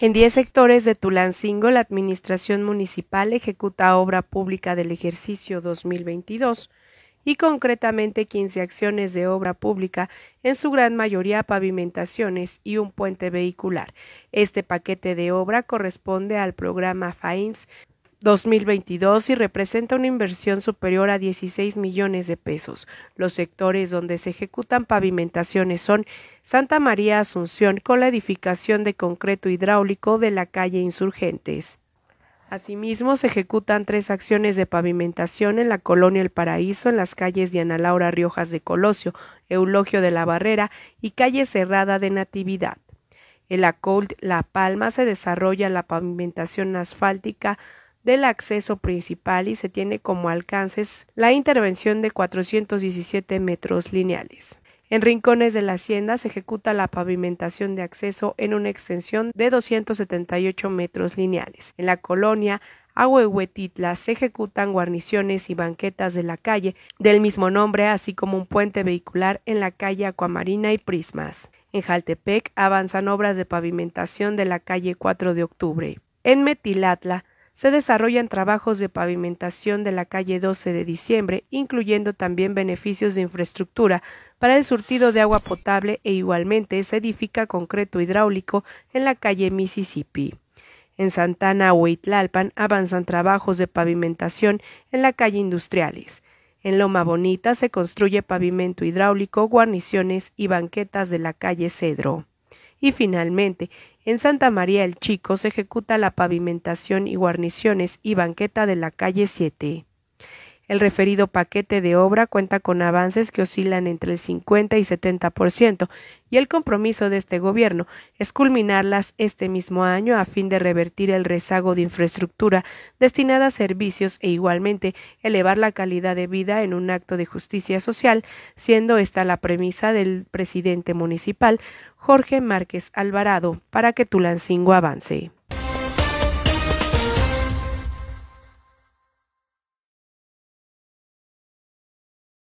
En 10 sectores de Tulancingo, la Administración Municipal ejecuta obra pública del ejercicio 2022 y concretamente 15 acciones de obra pública, en su gran mayoría pavimentaciones y un puente vehicular. Este paquete de obra corresponde al programa FAIMS 2022 y representa una inversión superior a 16 millones de pesos. Los sectores donde se ejecutan pavimentaciones son Santa María Asunción con la edificación de concreto hidráulico de la calle Insurgentes. Asimismo, se ejecutan tres acciones de pavimentación en la colonia El Paraíso, en las calles de Ana Laura Riojas de Colosio, Eulogio de la Barrera y calle Cerrada de Natividad. En la Colt La Palma se desarrolla la pavimentación asfáltica del acceso principal y se tiene como alcances la intervención de 417 metros lineales. En rincones de la hacienda se ejecuta la pavimentación de acceso en una extensión de 278 metros lineales. En la colonia Ahuehuetitla se ejecutan guarniciones y banquetas de la calle del mismo nombre, así como un puente vehicular en la calle Acuamarina y Prismas. En Jaltepec avanzan obras de pavimentación de la calle 4 de octubre. En Metilatla se desarrollan trabajos de pavimentación de la calle 12 de diciembre, incluyendo también beneficios de infraestructura para el surtido de agua potable e igualmente se edifica concreto hidráulico en la calle Mississippi. En Santana, Huitlalpan, avanzan trabajos de pavimentación en la calle Industriales. En Loma Bonita se construye pavimento hidráulico, guarniciones y banquetas de la calle Cedro. Y finalmente, en Santa María el Chico se ejecuta la pavimentación y guarniciones y banqueta de la calle 7. El referido paquete de obra cuenta con avances que oscilan entre el 50 y 70%, y el compromiso de este gobierno es culminarlas este mismo año a fin de revertir el rezago de infraestructura destinada a servicios e igualmente elevar la calidad de vida en un acto de justicia social, siendo esta la premisa del presidente municipal Jorge Márquez Alvarado para que Tulancingo avance.